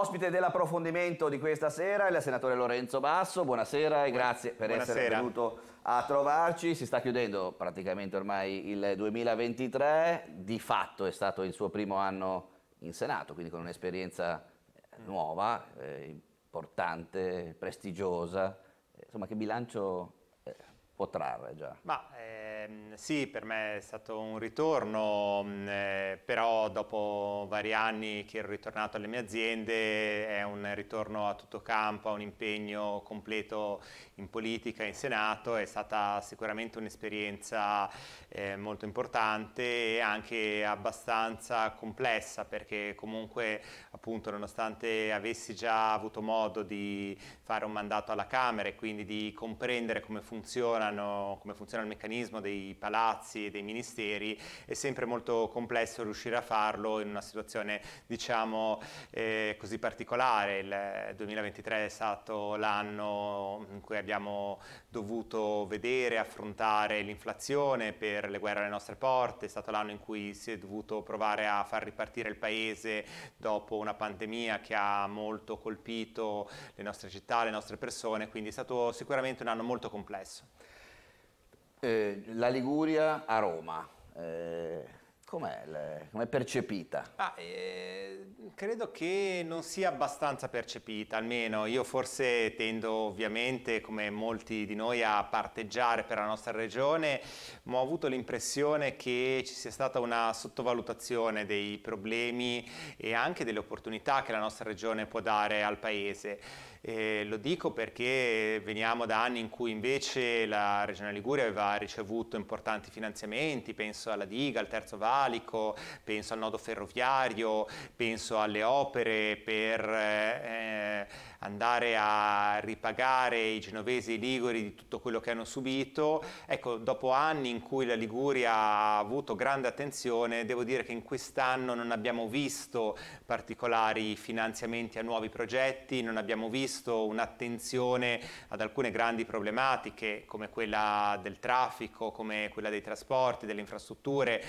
Ospite dell'approfondimento di questa sera è il senatore Lorenzo Basso. Buonasera e grazie per Buonasera. essere venuto a trovarci. Si sta chiudendo praticamente ormai il 2023, di fatto è stato il suo primo anno in Senato, quindi con un'esperienza nuova, eh, importante, prestigiosa. Insomma, che bilancio può trarre già. Ma, ehm, sì, per me è stato un ritorno, mm, eh, però dopo vari anni che ero ritornato alle mie aziende è un ritorno a tutto campo, a un impegno completo in politica, in Senato, è stata sicuramente un'esperienza eh, molto importante e anche abbastanza complessa perché comunque appunto nonostante avessi già avuto modo di fare un mandato alla Camera e quindi di comprendere come funziona funzionano, come funziona il meccanismo dei palazzi e dei ministeri, è sempre molto complesso riuscire a farlo in una situazione diciamo eh, così particolare. Il 2023 è stato l'anno in cui abbiamo dovuto vedere, affrontare l'inflazione per le guerre alle nostre porte, è stato l'anno in cui si è dovuto provare a far ripartire il paese dopo una pandemia che ha molto colpito le nostre città, le nostre persone, quindi è stato sicuramente un anno molto complesso eh, la Liguria a Roma, eh, com'è, com percepita? Ah, eh, credo che non sia abbastanza percepita, almeno io forse tendo ovviamente, come molti di noi, a parteggiare per la nostra regione, ma ho avuto l'impressione che ci sia stata una sottovalutazione dei problemi e anche delle opportunità che la nostra regione può dare al Paese. Eh, lo dico perché veniamo da anni in cui invece la Regione Liguria aveva ricevuto importanti finanziamenti, penso alla diga, al terzo valico, penso al nodo ferroviario, penso alle opere per... Eh, eh andare a ripagare i genovesi e i liguri di tutto quello che hanno subito. Ecco, dopo anni in cui la Liguria ha avuto grande attenzione, devo dire che in quest'anno non abbiamo visto particolari finanziamenti a nuovi progetti, non abbiamo visto un'attenzione ad alcune grandi problematiche come quella del traffico, come quella dei trasporti, delle infrastrutture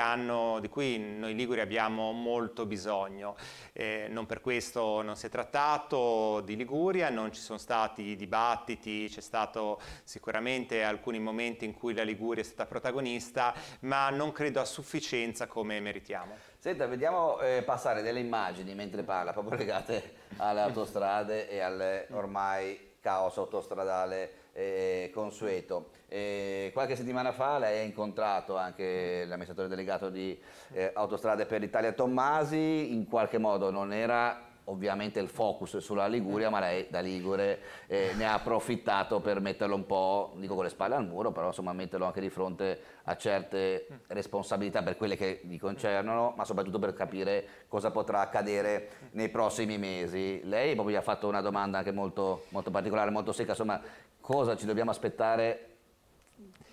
hanno, di cui noi Liguri abbiamo molto bisogno. Eh, non per questo non si è trattato, di Liguria non ci sono stati dibattiti, c'è stato sicuramente alcuni momenti in cui la Liguria è stata protagonista, ma non credo a sufficienza come meritiamo. Senta, vediamo eh, passare delle immagini mentre parla, proprio legate alle autostrade e al ormai caos autostradale eh, consueto. Eh, qualche settimana fa lei ha incontrato anche l'amministratore delegato di eh, Autostrade per l'Italia Tommasi, in qualche modo non era ovviamente il focus è sulla Liguria, eh. ma lei da Ligure eh, ne ha approfittato per metterlo un po', dico con le spalle al muro, però insomma metterlo anche di fronte a certe mm. responsabilità per quelle che gli concernono, ma soprattutto per capire cosa potrà accadere nei prossimi mesi. Lei proprio gli ha fatto una domanda anche molto, molto particolare, molto secca, insomma cosa ci dobbiamo aspettare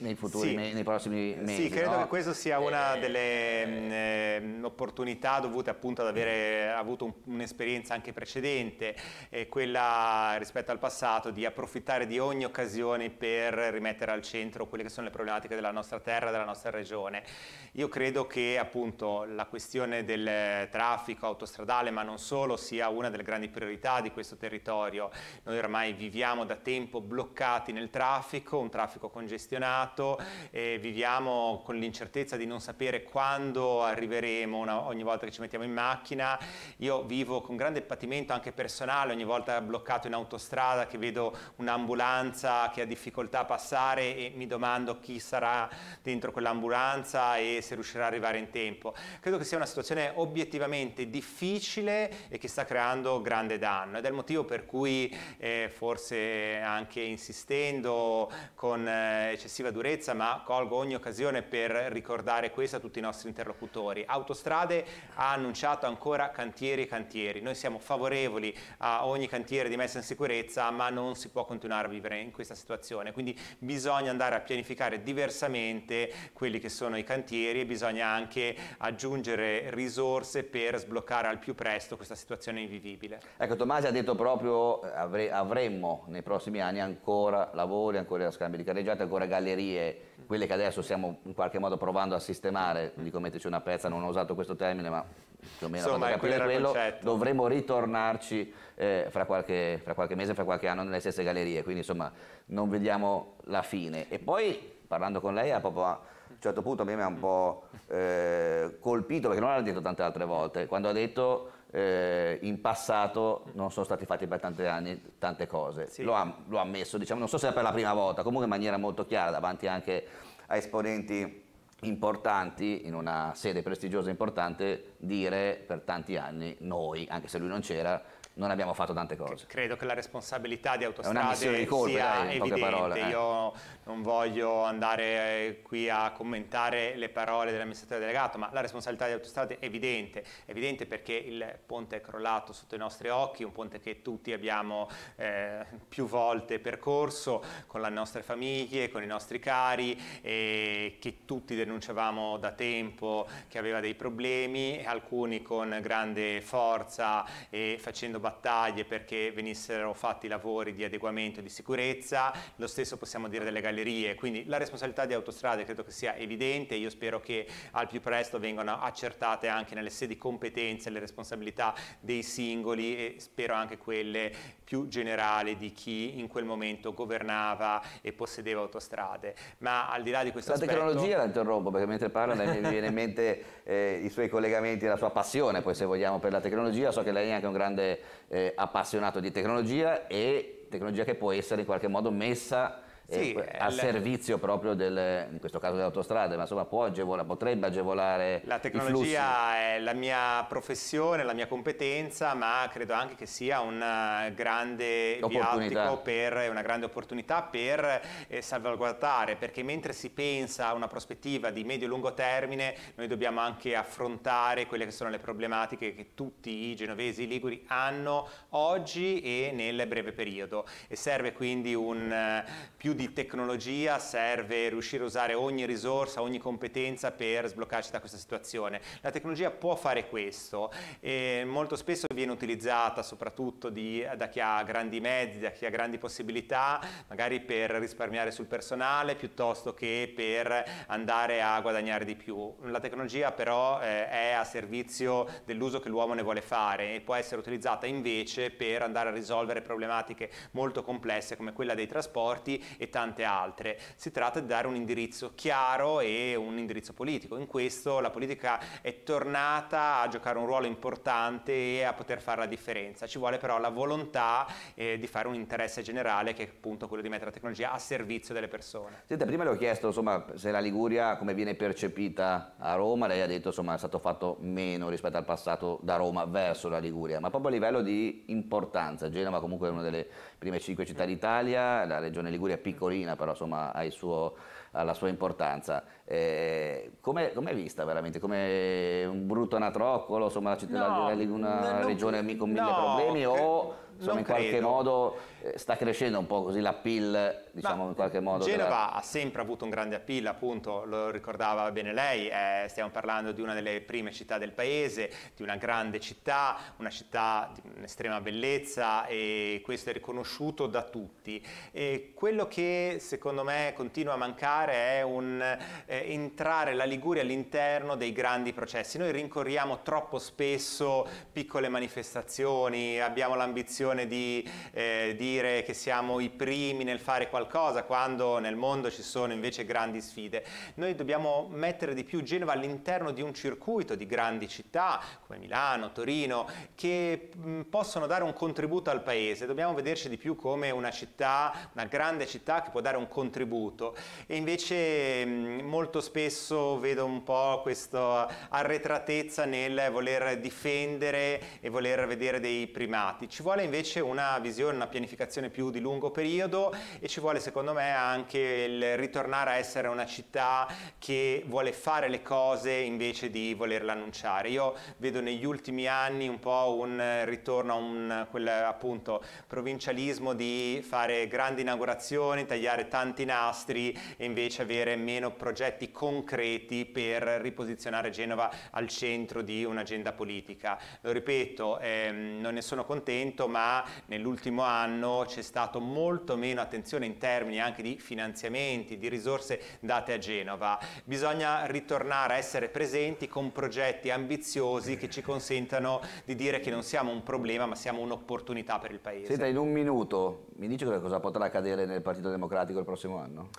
nei futuri, sì. me, nei prossimi mesi. Sì, credo no? che questa sia una eh, delle mh, eh, mm, ehm, opportunità dovute appunto ad avere avuto un'esperienza anche precedente, eh, quella rispetto al passato di approfittare di ogni occasione per rimettere al centro quelle che sono le problematiche della nostra terra, della nostra regione. Io credo che appunto la questione del traffico autostradale, ma non solo, sia una delle grandi priorità di questo territorio. Noi ormai viviamo da tempo bloccati nel traffico, un traffico congestionato congestionato e viviamo con l'incertezza di non sapere quando arriveremo una, ogni volta che ci mettiamo in macchina. Io vivo con grande patimento anche personale ogni volta bloccato in autostrada che vedo un'ambulanza che ha difficoltà a passare e mi domando chi sarà dentro quell'ambulanza e se riuscirà ad arrivare in tempo. Credo che sia una situazione obiettivamente difficile e che sta creando grande danno ed è il motivo per cui eh, forse anche insistendo con eh, eccessiva durezza, ma colgo ogni occasione per ricordare questo a tutti i nostri interlocutori. Autostrade ha annunciato ancora cantieri e cantieri. Noi siamo favorevoli a ogni cantiere di messa in sicurezza, ma non si può continuare a vivere in questa situazione. Quindi bisogna andare a pianificare diversamente quelli che sono i cantieri e bisogna anche aggiungere risorse per sbloccare al più presto questa situazione invivibile. Ecco, Tomasi ha detto proprio eh, avre avremmo nei prossimi anni ancora lavori, ancora scambi di carreggiate, ancora gallerie, quelle che adesso stiamo in qualche modo provando a sistemare, mm-hmm. dico metterci una pezza, non ho usato questo termine, ma più o meno Insomma, capire quello, concetto. dovremo ritornarci eh, fra, qualche, fra qualche mese, fra qualche anno nelle stesse gallerie, quindi insomma non vediamo la fine. E poi parlando con lei a proprio a un certo punto a me mi ha un po' eh, colpito, perché non l'ha detto tante altre volte, quando ha detto eh, in passato non sono stati fatti per tanti anni tante cose. Sì. Lo, ha, lo, ha, ammesso, diciamo, non so se è per la prima volta, comunque in maniera molto chiara davanti anche a esponenti importanti in una sede prestigiosa e importante dire per tanti anni noi, anche se lui non c'era, non abbiamo fatto tante cose. Credo che la responsabilità di Autostrade di colpe, sia dai, evidente, parole, eh. io non voglio andare eh, qui a commentare le parole dell'amministratore delegato, ma la responsabilità di Autostrade è evidente, è evidente perché il ponte è crollato sotto i nostri occhi, un ponte che tutti abbiamo eh, più volte percorso con le nostre famiglie, con i nostri cari, eh, che tutti denunciavamo da tempo, che aveva dei problemi, alcuni con grande forza e facendo battaglie perché venissero fatti lavori di adeguamento e di sicurezza, lo stesso possiamo dire delle gallerie, quindi la responsabilità di autostrade credo che sia evidente, io spero che al più presto vengano accertate anche nelle sedi competenze le responsabilità dei singoli e spero anche quelle più generali di chi in quel momento governava e possedeva autostrade. Ma al di là di questo la aspetto... La tecnologia la interrompo perché mentre parla mi viene in mente eh, i suoi collegamenti, la sua passione poi se vogliamo per la tecnologia, so che lei è anche un grande eh, appassionato di tecnologia e tecnologia che può essere in qualche modo messa sì, eh, eh a servizio proprio del, in questo caso delle autostrade, ma insomma agevola, potrebbe agevolare La tecnologia è la mia professione, la mia competenza, ma credo anche che sia un eh, grande viatico per, eh, una grande opportunità per eh, salvaguardare, perché mentre si pensa a una prospettiva di medio-lungo e termine, noi dobbiamo anche affrontare quelle che sono le problematiche che tutti i genovesi i liguri hanno oggi e nel breve periodo e serve quindi un più di tecnologia serve riuscire a usare ogni risorsa, ogni competenza per sbloccarci da questa situazione. La tecnologia può fare questo e molto spesso viene utilizzata soprattutto di, da chi ha grandi mezzi, da chi ha grandi possibilità, magari per risparmiare sul personale piuttosto che per andare a guadagnare di più. La tecnologia però eh, è a servizio dell'uso che l'uomo ne vuole fare e può essere utilizzata invece per andare a risolvere problematiche molto complesse come quella dei trasporti e tante altre. Si tratta di dare un indirizzo chiaro e un indirizzo politico. In questo la politica è tornata a giocare un ruolo importante e a poter fare la differenza. Ci vuole però la volontà eh, di fare un interesse generale che è appunto quello di mettere la tecnologia a servizio delle persone. Senta, prima le ho chiesto insomma, se la Liguria come viene percepita a Roma, lei ha detto insomma è stato fatto meno rispetto al passato da Roma verso la Liguria, ma proprio a livello di importanza. Genova comunque è una delle prime cinque città d'Italia, la regione Liguria è piccola piccolina, però insomma ha il suo alla sua importanza. Eh, Come è vista veramente? Come un brutto anatroccolo, insomma, la città no, di una no, regione no, con mille problemi o insomma, in qualche credo. modo eh, sta crescendo un po' così l'appeal, diciamo Ma in qualche modo. Genova della... ha sempre avuto un grande appeal, appunto, lo ricordava bene lei, eh, stiamo parlando di una delle prime città del paese, di una grande città, una città di un'estrema bellezza e questo è riconosciuto da tutti. E quello che secondo me continua a mancare fare è un, eh, entrare la Liguria all'interno dei grandi processi. Noi rincorriamo troppo spesso piccole manifestazioni, abbiamo l'ambizione di eh, dire che siamo i primi nel fare qualcosa quando nel mondo ci sono invece grandi sfide. Noi dobbiamo mettere di più Genova all'interno di un circuito di grandi città come Milano, Torino, che mh, mm, possono dare un contributo al paese. Dobbiamo vederci di più come una città, una grande città che può dare un contributo. E invece invece mm, molto spesso vedo un po' questa arretratezza nel voler difendere e voler vedere dei primati. Ci vuole invece una visione, una pianificazione più di lungo periodo e ci vuole secondo me anche il ritornare a essere una città che vuole fare le cose invece di volerle annunciare. Io vedo negli ultimi anni un po' un ritorno a un quel appunto provincialismo di fare grandi inaugurazioni, tagliare tanti nastri e invece invece avere meno progetti concreti per riposizionare Genova al centro di un'agenda politica. Lo ripeto, ehm, non ne sono contento, ma nell'ultimo anno c'è stato molto meno attenzione in termini anche di finanziamenti, di risorse date a Genova. Bisogna ritornare a essere presenti con progetti ambiziosi che ci consentano di dire che non siamo un problema, ma siamo un'opportunità per il Paese. Senta, in un minuto mi dici cosa potrà accadere nel Partito Democratico il prossimo anno?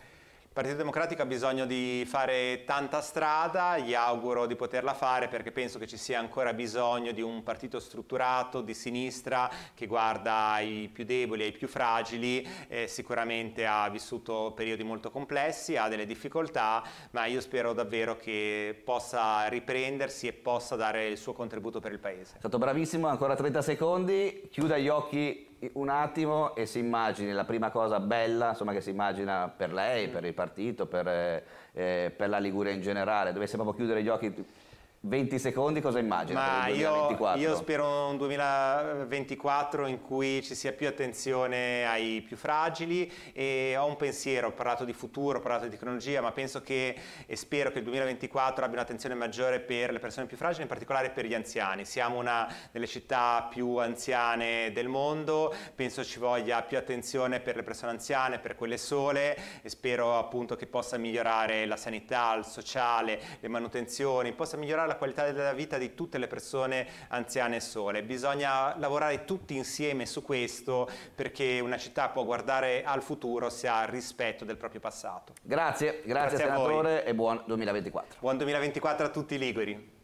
Partito Democratico ha bisogno di fare tanta strada, gli auguro di poterla fare perché penso che ci sia ancora bisogno di un partito strutturato di sinistra che guarda ai più deboli, ai più fragili, eh, sicuramente ha vissuto periodi molto complessi, ha delle difficoltà, ma io spero davvero che possa riprendersi e possa dare il suo contributo per il Paese. È stato bravissimo, ancora 30 secondi, chiuda gli occhi un attimo e si immagini la prima cosa bella insomma, che si immagina per lei, per il partito, per, eh, eh per la Liguria in generale, Dovesse proprio chiudere gli occhi 20 secondi cosa immagina? Ma io, io, spero un 2024 in cui ci sia più attenzione ai più fragili e ho un pensiero, ho parlato di futuro, ho parlato di tecnologia, ma penso che e spero che il 2024 abbia un'attenzione maggiore per le persone più fragili, in particolare per gli anziani. Siamo una delle città più anziane del mondo, penso ci voglia più attenzione per le persone anziane, per quelle sole e spero appunto che possa migliorare la sanità, il sociale, le manutenzioni, possa migliorare la qualità della vita di tutte le persone anziane e sole. Bisogna lavorare tutti insieme su questo perché una città può guardare al futuro se ha rispetto del proprio passato. Grazie, grazie, grazie senatore e buon 2024. Buon 2024 a tutti i Liguri.